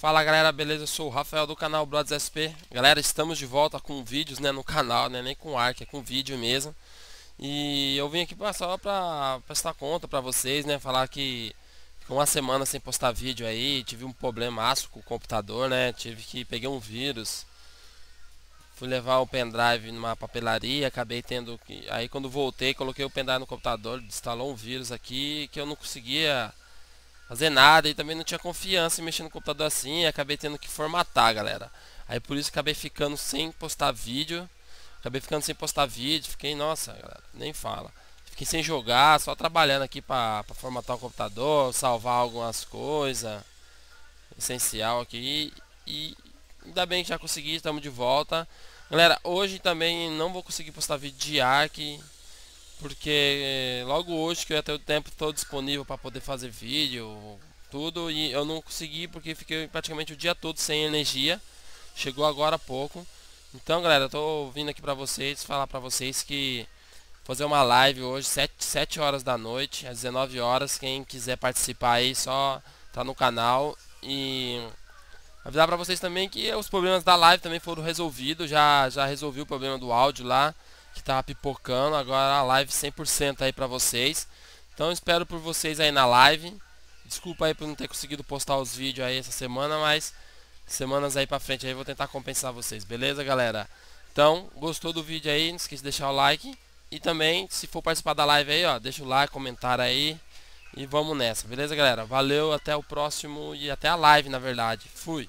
Fala galera, beleza? Eu sou o Rafael do canal Brothers SP Galera, estamos de volta com vídeos né, no canal, né, nem com arc, é com vídeo mesmo E eu vim aqui só pra prestar conta pra vocês, né, falar que Ficou uma semana sem postar vídeo aí, tive um problemaço com o computador, né, tive que peguei um vírus Fui levar o pendrive numa papelaria, acabei tendo que... Aí quando voltei, coloquei o pendrive no computador, instalou um vírus aqui que eu não conseguia fazer nada e também não tinha confiança em mexer no computador assim, acabei tendo que formatar, galera. Aí por isso acabei ficando sem postar vídeo, acabei ficando sem postar vídeo, fiquei, nossa, galera, nem fala. Fiquei sem jogar, só trabalhando aqui para formatar o computador, salvar algumas coisas, essencial aqui, e ainda bem que já consegui, estamos de volta. Galera, hoje também não vou conseguir postar vídeo de ARC, porque eh, logo hoje que eu ia ter o tempo todo disponível para poder fazer vídeo, tudo, e eu não consegui porque fiquei praticamente o dia todo sem energia. Chegou agora há pouco. Então, galera, eu tô vindo aqui para vocês falar para vocês que fazer uma live hoje, 7, 7 horas da noite, às 19 horas. Quem quiser participar aí, só tá no canal. E avisar para vocês também que os problemas da live também foram resolvidos. Já, já resolvi o problema do áudio lá que tava tá pipocando. Agora a live 100% aí pra vocês. Então espero por vocês aí na live. Desculpa aí por não ter conseguido postar os vídeos aí essa semana, mas semanas aí pra frente aí vou tentar compensar vocês, beleza galera? Então, gostou do vídeo aí, não esqueça de deixar o like. E também, se for participar da live aí, ó, deixa o like, comentário aí. E vamos nessa, beleza galera? Valeu, até o próximo e até a live na verdade. Fui!